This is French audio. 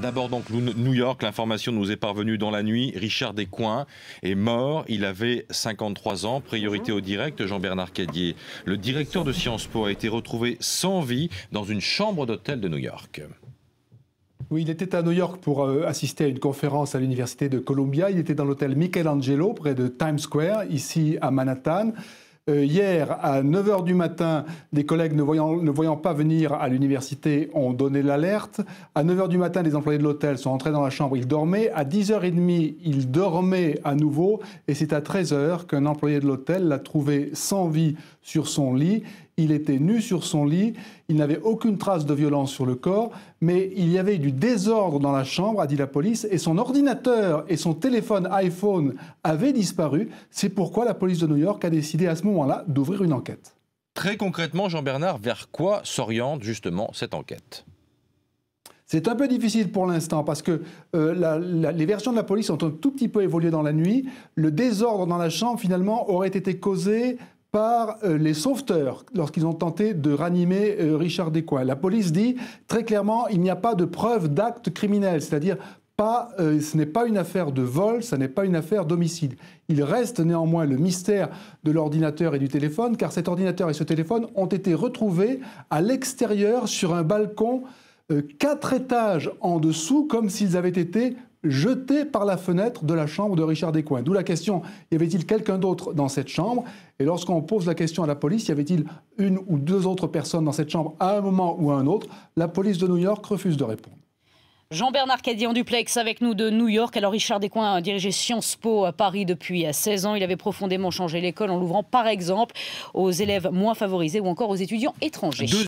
D'abord donc New York, l'information nous est parvenue dans la nuit. Richard Descoings est mort, il avait 53 ans. Priorité au direct, Jean-Bernard Cadier. Le directeur de Sciences Po a été retrouvé sans vie dans une chambre d'hôtel de New York. Oui, il était à New York pour euh, assister à une conférence à l'université de Columbia. Il était dans l'hôtel Michelangelo près de Times Square, ici à Manhattan. Euh, hier, à 9h du matin, des collègues ne voyant, pas venir à l'université ont donné l'alerte. À 9h du matin, les employés de l'hôtel sont entrés dans la chambre, ils dormaient. À 10h30, ils dormaient à nouveau. Et c'est à 13h qu'un employé de l'hôtel l'a trouvé sans vie sur son lit. Il était nu sur son lit, il n'avait aucune trace de violence sur le corps, mais il y avait du désordre dans la chambre, a dit la police, et son ordinateur et son téléphone iPhone avaient disparu. C'est pourquoi la police de New York a décidé à ce moment-là d'ouvrir une enquête. Très concrètement, Jean-Bernard, vers quoi s'oriente justement cette enquête c'est un peu difficile pour l'instant parce que euh, les versions de la police ont un tout petit peu évolué dans la nuit. Le désordre dans la chambre, finalement, aurait été causé par euh, les sauveteurs lorsqu'ils ont tenté de ranimer euh, Richard Descoings. La police dit très clairement il n'y a pas de preuve d'acte criminel, c'est-à-dire pas, euh, ce n'est pas une affaire de vol, ce n'est pas une affaire d'homicide. Il reste néanmoins le mystère de l'ordinateur et du téléphone, car cet ordinateur et ce téléphone ont été retrouvés à l'extérieur sur un balcon euh, quatre étages en dessous, comme s'ils avaient été jetés par la fenêtre de la chambre de Richard Descoings. D'où la question, y avait-il quelqu'un d'autre dans cette chambre Et lorsqu'on pose la question à la police, y avait-il une ou deux autres personnes dans cette chambre à un moment ou à un autre La police de New York refuse de répondre. Jean-Bernard Cadillon duplex avec nous de New York. Alors Richard Descoings dirigé Sciences Po à Paris depuis 16 euh, ans. Il avait profondément changé l'école en l'ouvrant par exemple aux élèves moins favorisés ou encore aux étudiants étrangers.